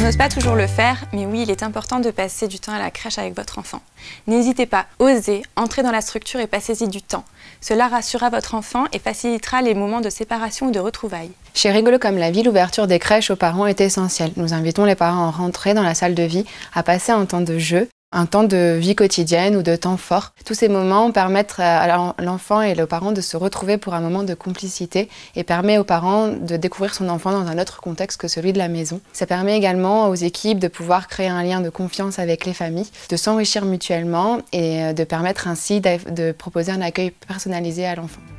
On n'ose pas toujours le faire, mais oui, il est important de passer du temps à la crèche avec votre enfant. N'hésitez pas, osez, entrez dans la structure et passez-y du temps. Cela rassurera votre enfant et facilitera les moments de séparation ou de retrouvailles. Chez Rigolo comme la vie, l'ouverture des crèches aux parents est essentielle. Nous invitons les parents à rentrer dans la salle de vie, à passer un temps de jeu, un temps de vie quotidienne ou de temps fort. Tous ces moments permettent euh, à l'enfant et aux parents de se retrouver pour un moment de complicité et permet aux parents de découvrir son enfant dans un autre contexte que celui de la maison. Ça permet également aux équipes de pouvoir créer un lien de confiance avec les familles, de s'enrichir mutuellement et euh, de permettre ainsi de proposer un accueil personnalisé à l'enfant.